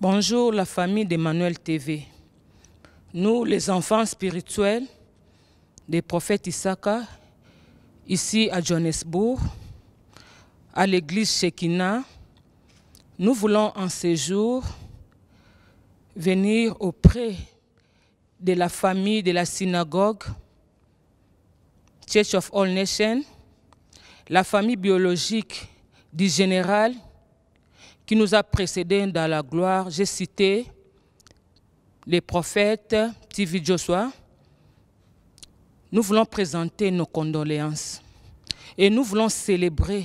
Bonjour la famille d'Emmanuel TV. Nous, les enfants spirituels des prophètes Isaka, ici à Johannesburg, à l'église Shekinah, nous voulons en ce jour venir auprès de la famille de la synagogue Church of All Nations, la famille biologique du général qui nous a précédés dans la gloire, j'ai cité les prophètes TV Joshua. Nous voulons présenter nos condoléances et nous voulons célébrer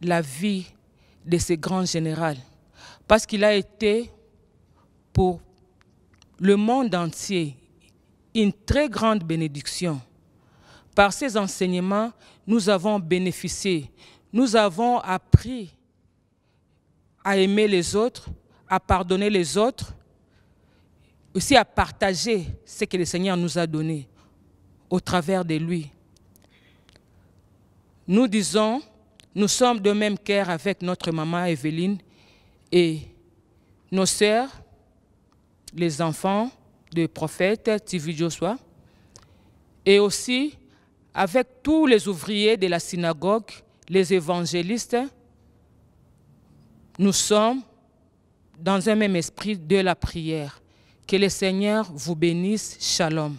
la vie de ce grand général parce qu'il a été pour le monde entier une très grande bénédiction. Par ses enseignements, nous avons bénéficié, nous avons appris à aimer les autres, à pardonner les autres, aussi à partager ce que le Seigneur nous a donné au travers de lui. Nous disons, nous sommes de même cœur avec notre maman Evelyne et nos sœurs, les enfants des prophètes TV Joshua, et aussi avec tous les ouvriers de la synagogue, les évangélistes, nous sommes dans un même esprit de la prière. Que le Seigneur vous bénisse. Shalom.